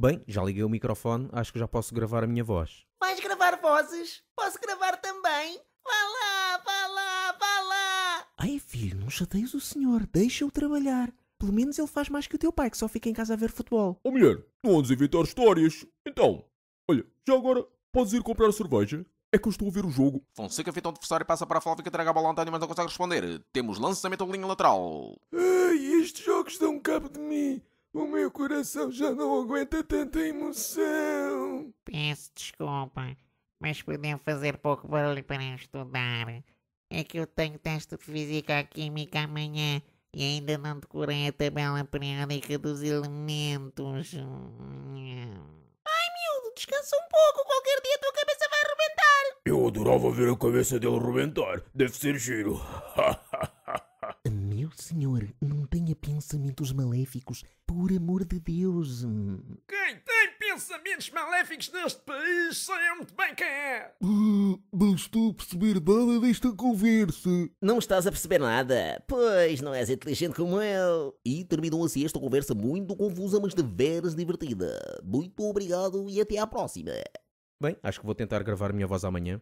Bem, já liguei o microfone, acho que já posso gravar a minha voz. Vais gravar vozes? Posso gravar também? Vá lá, vá lá, vá lá! Ai filho, não chateias o senhor, deixa-o trabalhar. Pelo menos ele faz mais que o teu pai, que só fica em casa a ver futebol. Ô oh, mulher, não andes inventar histórias. Então, olha, já agora podes ir comprar cerveja? É que eu estou a ver o jogo. Fonseca feita um adversário passa para a Flávia que traga a bola António, mas não consegue responder. Temos lançamento a linha lateral. Ai, estes jogos dão cabo de mim. O meu coração já não aguenta tanta emoção. Peço desculpa, mas podemos fazer pouco barulho para estudar. É que eu tenho teste de física química amanhã e ainda não decorei a tabela periódica dos elementos. Ai, miúdo, descansa um pouco. Qualquer dia a tua cabeça vai arrebentar. Eu adorava ver a cabeça dele arrebentar. Deve ser giro. Meu senhor, não tenha pensamentos maléficos, por amor de Deus. Quem tem pensamentos maléficos neste país sei muito bem quem é. Uh, ah, não estou a perceber nada desta conversa. Não estás a perceber nada, pois não és inteligente como eu. E terminou assim esta conversa muito confusa, mas de veras divertida. Muito obrigado e até à próxima. Bem, acho que vou tentar gravar a minha voz amanhã.